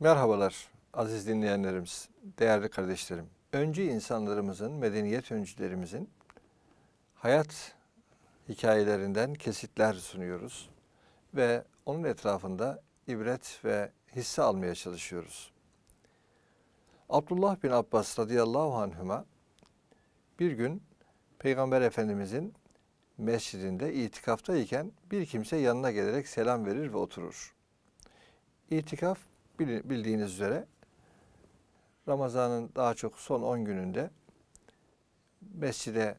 Merhabalar aziz dinleyenlerimiz, değerli kardeşlerim. Öncü insanlarımızın, medeniyet öncülerimizin hayat hikayelerinden kesitler sunuyoruz ve onun etrafında ibret ve hisse almaya çalışıyoruz. Abdullah bin Abbas radıyallahu anhüma bir gün Peygamber Efendimizin mescidinde itikaftayken bir kimse yanına gelerek selam verir ve oturur. İtikaf bildiğiniz üzere Ramazan'ın daha çok son 10 gününde mescide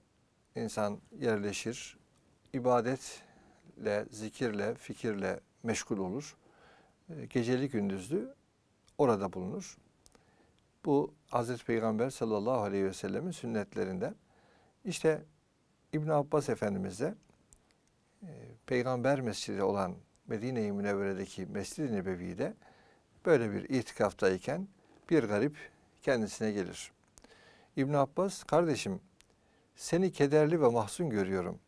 insan yerleşir, ibadetle, zikirle, fikirle meşgul olur. Ee, geceli gündüzlü orada bulunur. Bu Hazreti Peygamber sallallahu aleyhi ve sellemin sünnetlerinden. İşte İbn Abbas Efendimiz de e, Peygamber Mescidi olan Medine-i Münevvere'deki Mescid-i Nebevi'de Böyle bir itikaftayken bir garip kendisine gelir. İbn Abbas kardeşim seni kederli ve mahzun görüyorum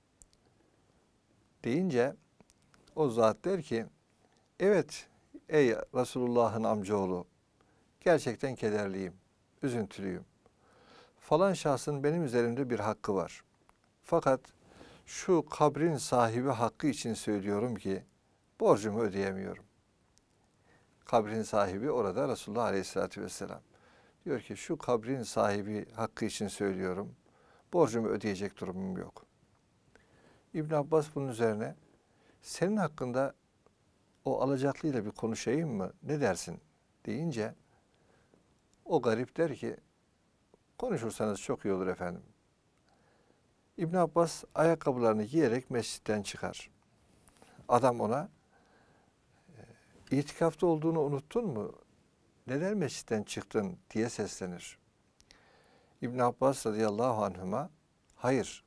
deyince o zat der ki evet ey Resulullah'ın amcaoğlu gerçekten kederliyim, üzüntülüyüm. Falan şahsın benim üzerimde bir hakkı var. Fakat şu kabrin sahibi hakkı için söylüyorum ki borcumu ödeyemiyorum kabrin sahibi orada Resulullah Aleyhisselatü Vesselam. Diyor ki şu kabrin sahibi hakkı için söylüyorum. Borcumu ödeyecek durumum yok. İbn Abbas bunun üzerine senin hakkında o alacaklıyla bir konuşayım mı? Ne dersin? deyince o garip der ki konuşursanız çok iyi olur efendim. İbn Abbas ayakkabılarını giyerek mescitten çıkar. Adam ona İtikafta olduğunu unuttun mu? Neden mescitten çıktın diye seslenir. İbn Abbas radıyallahu anhuma hayır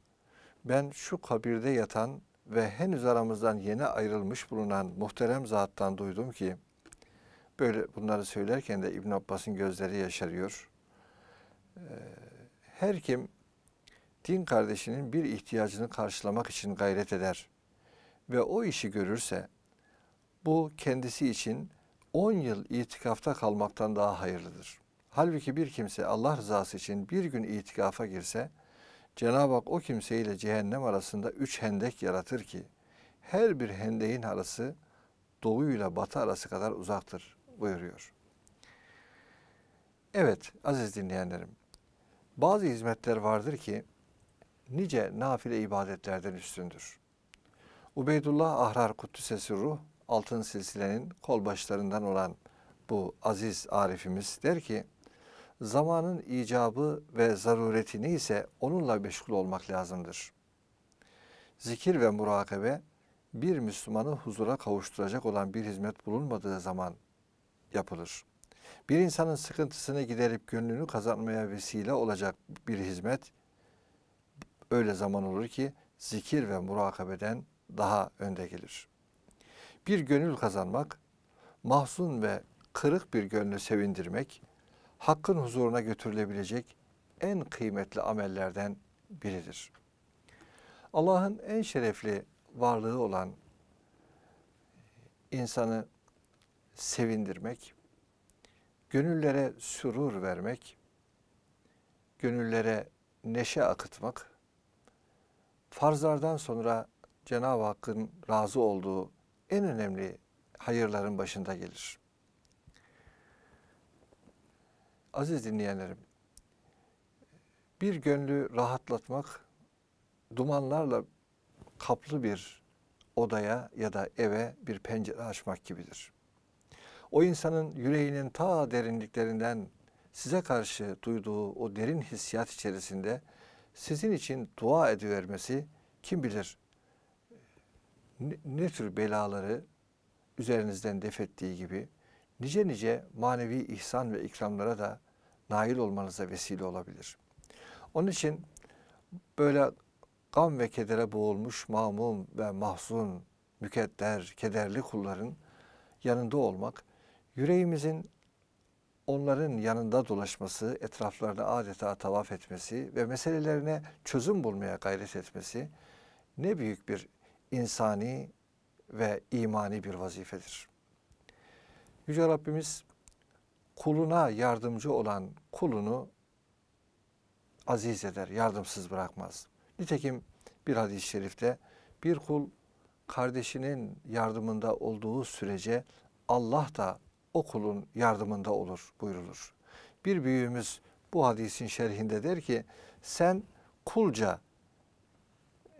ben şu kabirde yatan ve henüz aramızdan yeni ayrılmış bulunan muhterem zattan duydum ki böyle bunları söylerken de İbn Abbas'ın gözleri yaşarıyor. Ee, her kim din kardeşinin bir ihtiyacını karşılamak için gayret eder ve o işi görürse bu kendisi için 10 yıl itikafta kalmaktan daha hayırlıdır. Halbuki bir kimse Allah rızası için bir gün itikafa girse, Cenab-ı Hak o kimseyle cehennem arasında üç hendek yaratır ki, her bir hendeğin arası doğuyla batı arası kadar uzaktır buyuruyor. Evet aziz dinleyenlerim, bazı hizmetler vardır ki nice nafile ibadetlerden üstündür. Ubeydullah Ahrar Kuddüsesi Ruh altın silsilenin kol başlarından olan bu aziz Arif'imiz der ki, zamanın icabı ve zarureti neyse onunla meşgul olmak lazımdır. Zikir ve murakabe bir Müslümanı huzura kavuşturacak olan bir hizmet bulunmadığı zaman yapılır. Bir insanın sıkıntısını giderip gönlünü kazanmaya vesile olacak bir hizmet öyle zaman olur ki zikir ve murakabeden daha önde gelir.'' bir gönül kazanmak, mahzun ve kırık bir gönlü sevindirmek, hakkın huzuruna götürülebilecek en kıymetli amellerden biridir. Allah'ın en şerefli varlığı olan insanı sevindirmek, gönüllere sürur vermek, gönüllere neşe akıtmak, farzlardan sonra Cenab-ı Hakk'ın razı olduğu en önemli hayırların başında gelir. Aziz dinleyenlerim, bir gönlü rahatlatmak dumanlarla kaplı bir odaya ya da eve bir pencere açmak gibidir. O insanın yüreğinin ta derinliklerinden size karşı duyduğu o derin hissiyat içerisinde sizin için dua edivermesi kim bilir ne, ne tür belaları üzerinizden defettiği gibi nice nice manevi ihsan ve ikramlara da nail olmanıza vesile olabilir. Onun için böyle gam ve kedere boğulmuş mamum ve mahzun, mükedder, kederli kulların yanında olmak, yüreğimizin onların yanında dolaşması, etraflarına adeta tavaf etmesi ve meselelerine çözüm bulmaya gayret etmesi ne büyük bir insani ve imani bir vazifedir. Yüce Rabbimiz kuluna yardımcı olan kulunu aziz eder, yardımsız bırakmaz. Nitekim bir hadis-i şerifte bir kul kardeşinin yardımında olduğu sürece Allah da o kulun yardımında olur buyrulur. Bir büyüğümüz bu hadisin şerhinde der ki sen kulca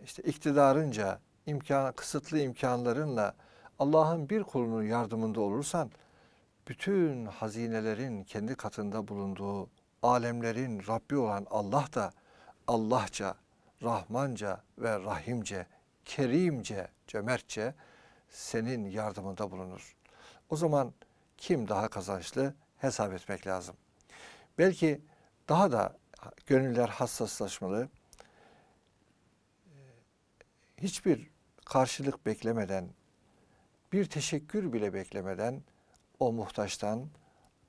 işte iktidarınca imkan, kısıtlı imkanlarınla Allah'ın bir kulunun yardımında olursan bütün hazinelerin kendi katında bulunduğu alemlerin Rabbi olan Allah da Allahça, Rahmanca ve Rahimce, Kerimce, Cömertçe senin yardımında bulunur. O zaman kim daha kazançlı hesap etmek lazım. Belki daha da gönüller hassaslaşmalı. Hiçbir karşılık beklemeden, bir teşekkür bile beklemeden o muhtaçtan,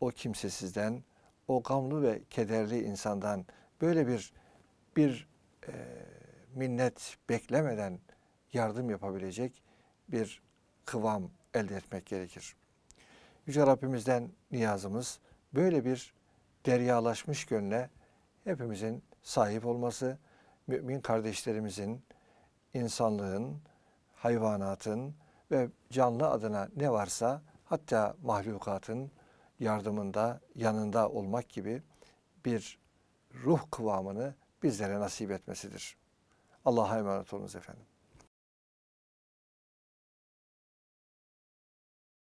o kimsesizden, o gamlı ve kederli insandan böyle bir bir e, minnet beklemeden yardım yapabilecek bir kıvam elde etmek gerekir. Yüce Rabbimizden niyazımız böyle bir deryalaşmış gönle hepimizin sahip olması, mümin kardeşlerimizin, insanlığın, hayvanatın ve canlı adına ne varsa hatta mahlukatın yardımında, yanında olmak gibi bir ruh kıvamını bizlere nasip etmesidir. Allah'a emanet olunuz efendim.